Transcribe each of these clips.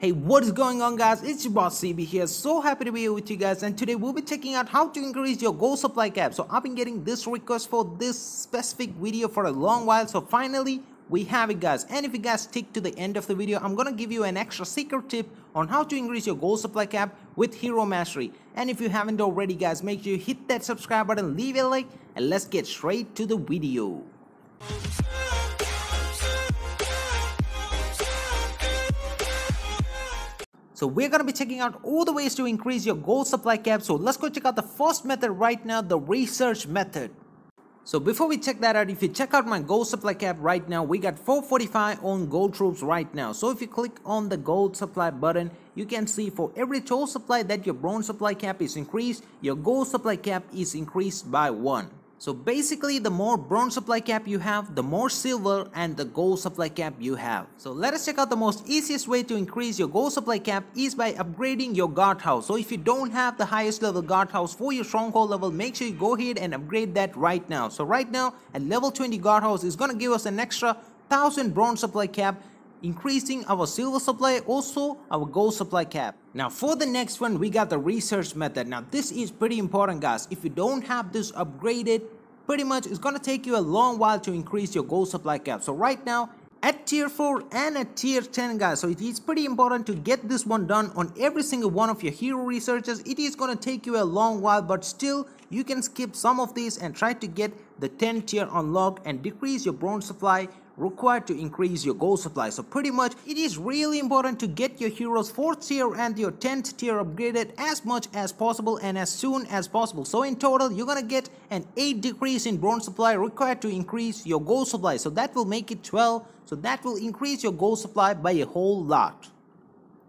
Hey what is going on guys it's your boss CB here so happy to be here with you guys and today we'll be checking out how to increase your gold supply cap so I've been getting this request for this specific video for a long while so finally we have it guys and if you guys stick to the end of the video I'm gonna give you an extra secret tip on how to increase your gold supply cap with hero mastery and if you haven't already guys make sure you hit that subscribe button leave a like and let's get straight to the video So we're going to be checking out all the ways to increase your gold supply cap. So let's go check out the first method right now, the research method. So before we check that out, if you check out my gold supply cap right now, we got 445 on gold troops right now. So if you click on the gold supply button, you can see for every total supply that your bronze supply cap is increased, your gold supply cap is increased by one. So basically the more bronze supply cap you have, the more silver and the gold supply cap you have. So let us check out the most easiest way to increase your gold supply cap is by upgrading your guardhouse. So if you don't have the highest level guardhouse for your stronghold level, make sure you go ahead and upgrade that right now. So right now at level 20 guardhouse is gonna give us an extra 1000 bronze supply cap, increasing our silver supply, also our gold supply cap. Now for the next one, we got the research method. Now this is pretty important guys. If you don't have this upgraded, pretty much it's gonna take you a long while to increase your gold supply cap. So right now, at tier 4 and at tier 10 guys so it is pretty important to get this one done on every single one of your hero researchers. it is gonna take you a long while but still you can skip some of these and try to get the 10 tier unlocked and decrease your bronze supply required to increase your gold supply. So pretty much it is really important to get your heroes 4th tier and your 10th tier upgraded as much as possible and as soon as possible. So in total you're gonna get an 8 decrease in bronze supply required to increase your gold supply. So that will make it 12. So that will increase your gold supply by a whole lot.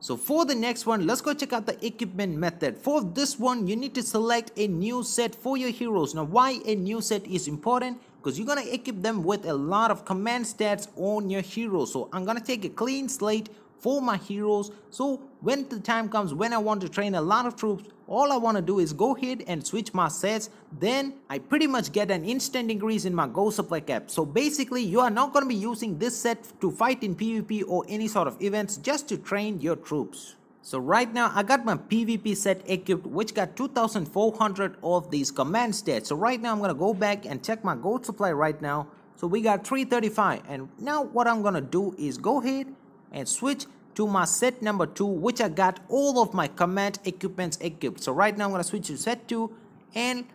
So for the next one, let's go check out the equipment method. For this one, you need to select a new set for your heroes. Now why a new set is important? Because you're going to equip them with a lot of command stats on your heroes. So I'm going to take a clean slate for my heroes. So when the time comes when I want to train a lot of troops, all I want to do is go ahead and switch my sets. Then I pretty much get an instant increase in my gold supply cap. So basically you are not going to be using this set to fight in PvP or any sort of events just to train your troops. So right now I got my PvP set equipped which got 2400 of these command stats. So right now I'm going to go back and check my gold supply right now. So we got 335 and now what I'm going to do is go ahead and switch to my set number two which I got all of my command equipments equipped so right now I'm gonna switch to set two and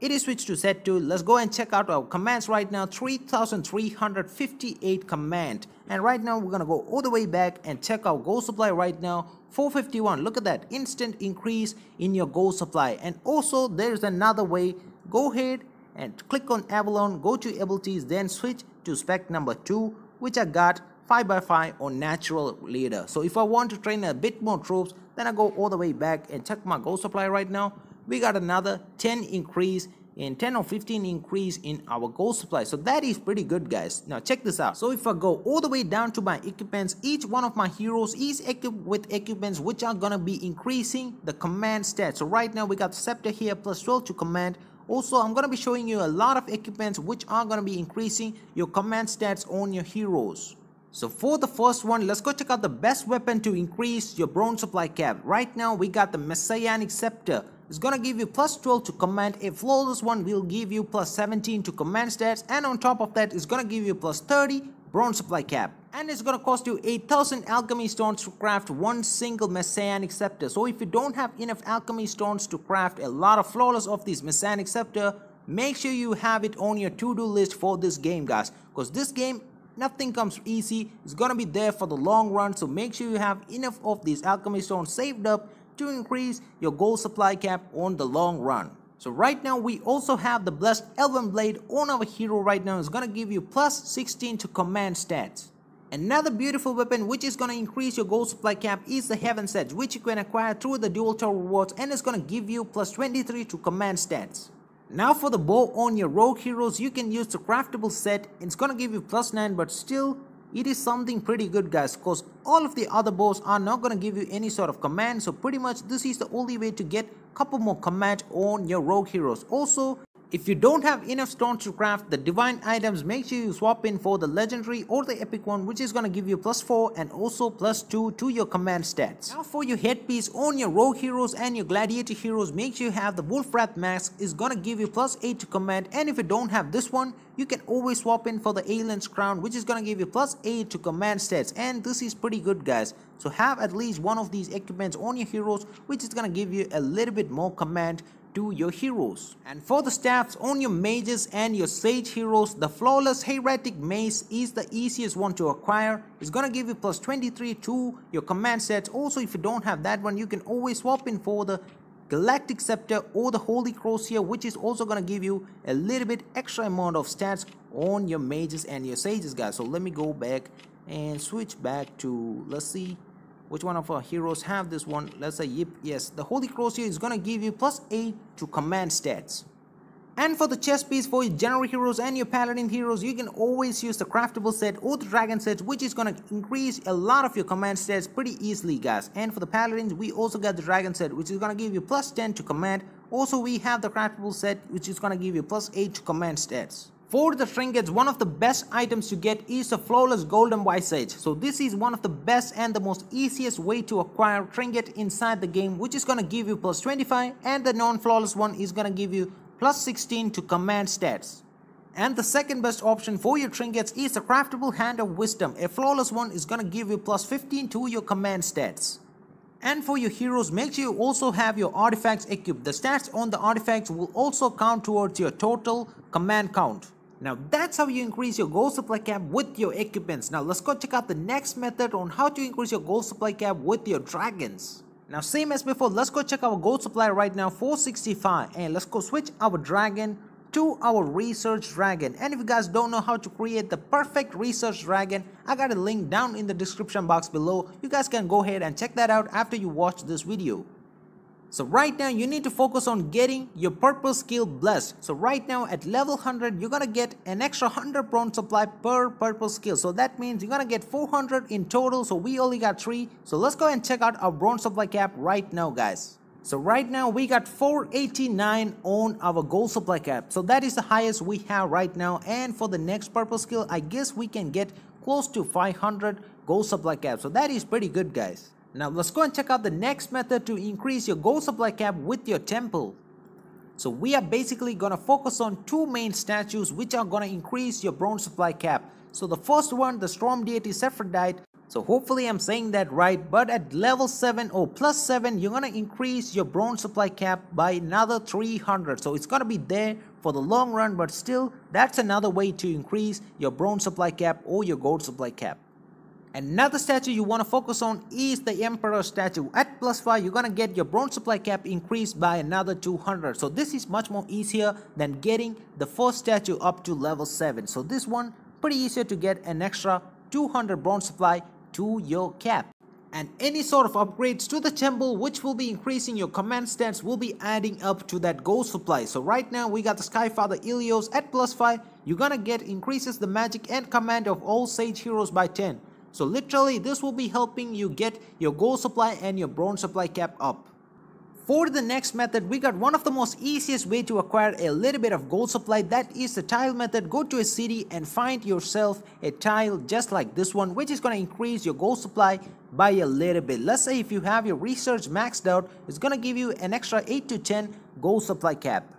it is switched to set two let's go and check out our commands right now 3358 command and right now we're gonna go all the way back and check our gold supply right now 451 look at that instant increase in your gold supply and also there's another way go ahead and click on Avalon go to abilities then switch to spec number two which I got 5 by 5 or natural leader. So if I want to train a bit more troops, then I go all the way back and check my gold supply right now. We got another 10 increase in 10 or 15 increase in our gold supply. So that is pretty good guys. Now check this out. So if I go all the way down to my equipments, each one of my heroes is equipped with equipments which are gonna be increasing the command stats. So right now we got Scepter here plus 12 to command. Also, I'm gonna be showing you a lot of equipments which are gonna be increasing your command stats on your heroes. So for the first one, let's go check out the best weapon to increase your bronze supply cap. Right now, we got the Messianic Scepter. It's gonna give you plus 12 to command, a flawless one will give you plus 17 to command stats, and on top of that, it's gonna give you plus 30 bronze supply cap and it's gonna cost you 8000 alchemy stones to craft one single messianic scepter so if you don't have enough alchemy stones to craft a lot of flawless of this messianic scepter make sure you have it on your to-do list for this game guys because this game nothing comes easy it's gonna be there for the long run so make sure you have enough of these alchemy stones saved up to increase your gold supply cap on the long run so right now we also have the blessed elven blade on our hero right now it's gonna give you plus 16 to command stats Another beautiful weapon which is going to increase your gold supply cap is the Heaven's Edge which you can acquire through the dual tower rewards and it's going to give you plus 23 to command stats. Now for the bow on your rogue heroes, you can use the craftable set. It's gonna give you plus 9 but still it is something pretty good guys cause all of the other bows are not gonna give you any sort of command so pretty much this is the only way to get couple more command on your rogue heroes. Also if you don't have enough stones to craft the divine items, make sure you swap in for the legendary or the epic one which is gonna give you plus 4 and also plus 2 to your command stats. Now for your headpiece on your rogue heroes and your gladiator heroes, make sure you have the wolf wrath mask is gonna give you plus 8 to command and if you don't have this one, you can always swap in for the alien's crown which is gonna give you plus 8 to command stats and this is pretty good guys. So have at least one of these equipments on your heroes which is gonna give you a little bit more command to your heroes. And for the staffs on your mages and your sage heroes, the flawless heretic mace is the easiest one to acquire. It's gonna give you plus 23 to your command sets. Also, if you don't have that one, you can always swap in for the Galactic Scepter or the Holy cross here, which is also gonna give you a little bit extra amount of stats on your mages and your sages guys. So let me go back and switch back to, let's see, which one of our heroes have this one let's say yep yes the holy cross here is gonna give you plus 8 to command stats and for the chess piece for your general heroes and your paladin heroes you can always use the craftable set or the dragon set which is gonna increase a lot of your command stats pretty easily guys and for the paladins we also got the dragon set which is gonna give you plus 10 to command also we have the craftable set which is gonna give you plus 8 to command stats for the trinkets, one of the best items to get is a flawless golden white edge. So this is one of the best and the most easiest way to acquire trinket inside the game which is gonna give you plus 25 and the non-flawless one is gonna give you plus 16 to command stats. And the second best option for your trinkets is a craftable hand of wisdom. A flawless one is gonna give you plus 15 to your command stats. And for your heroes, make sure you also have your artifacts equipped. The stats on the artifacts will also count towards your total command count. Now that's how you increase your gold supply cap with your equipments. Now let's go check out the next method on how to increase your gold supply cap with your dragons. Now same as before, let's go check our gold supply right now 465 and let's go switch our dragon to our research dragon and if you guys don't know how to create the perfect research dragon I got a link down in the description box below you guys can go ahead and check that out after you watch this video. So right now you need to focus on getting your purple skill blessed. So right now at level 100 you're gonna get an extra 100 bronze supply per purple skill. So that means you're gonna get 400 in total so we only got 3. So let's go and check out our bronze supply cap right now guys. So right now we got 489 on our gold supply cap. So that is the highest we have right now and for the next purple skill I guess we can get close to 500 gold supply cap. So that is pretty good guys. Now let's go and check out the next method to increase your gold supply cap with your temple. So we are basically gonna focus on two main statues which are gonna increase your bronze supply cap. So the first one, the storm deity Sephrodite. So hopefully I'm saying that right, but at level 7 or plus 7, you're gonna increase your bronze supply cap by another 300. So it's gonna be there for the long run, but still, that's another way to increase your bronze supply cap or your gold supply cap. Another statue you want to focus on is the Emperor statue. At plus 5, you're going to get your bronze supply cap increased by another 200. So this is much more easier than getting the first statue up to level 7. So this one, pretty easier to get an extra 200 bronze supply to your cap and any sort of upgrades to the temple which will be increasing your command stats will be adding up to that gold supply. So right now we got the Skyfather Ilios at plus 5, you're gonna get increases the magic and command of all sage heroes by 10. So literally this will be helping you get your gold supply and your bronze supply cap up. For the next method, we got one of the most easiest way to acquire a little bit of gold supply that is the tile method. Go to a city and find yourself a tile just like this one which is going to increase your gold supply by a little bit. Let's say if you have your research maxed out, it's going to give you an extra 8 to 10 gold supply cap.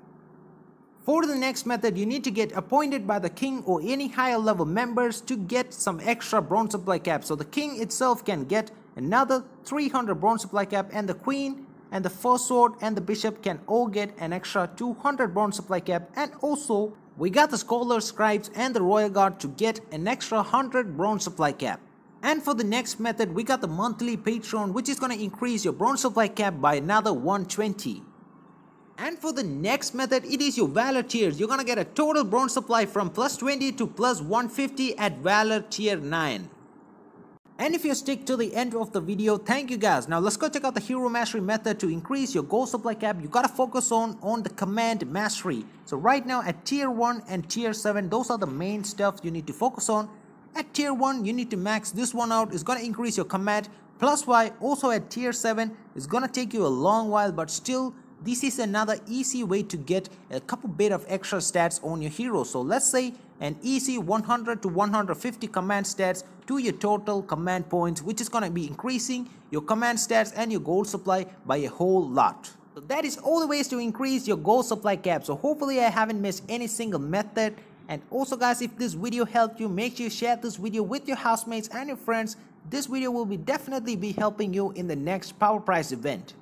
For the next method, you need to get appointed by the king or any higher level members to get some extra bronze supply cap. So the king itself can get another 300 bronze supply cap and the queen and the first sword and the bishop can all get an extra 200 bronze supply cap and also we got the scholars, scribes and the royal guard to get an extra 100 bronze supply cap. And for the next method we got the monthly patron which is gonna increase your bronze supply cap by another 120. And for the next method, it is your Valor tiers. You're gonna get a total bronze supply from plus 20 to plus 150 at Valor tier 9. And if you stick to the end of the video, thank you guys. Now let's go check out the hero mastery method to increase your gold supply cap. You gotta focus on, on the command mastery. So right now at tier 1 and tier 7, those are the main stuff you need to focus on. At tier 1, you need to max this one out. It's gonna increase your command. Plus Y also at tier 7, it's gonna take you a long while but still this is another easy way to get a couple bit of extra stats on your hero. So let's say an easy 100 to 150 command stats to your total command points which is going to be increasing your command stats and your gold supply by a whole lot. So that is all the ways to increase your gold supply cap. So hopefully I haven't missed any single method. And also guys if this video helped you make sure you share this video with your housemates and your friends. This video will be definitely be helping you in the next power price event.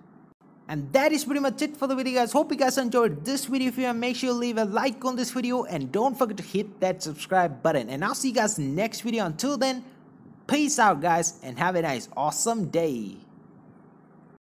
And that is pretty much it for the video guys. Hope you guys enjoyed this video. If you have, make sure you leave a like on this video and don't forget to hit that subscribe button. And I'll see you guys next video. Until then, peace out guys and have a nice awesome day.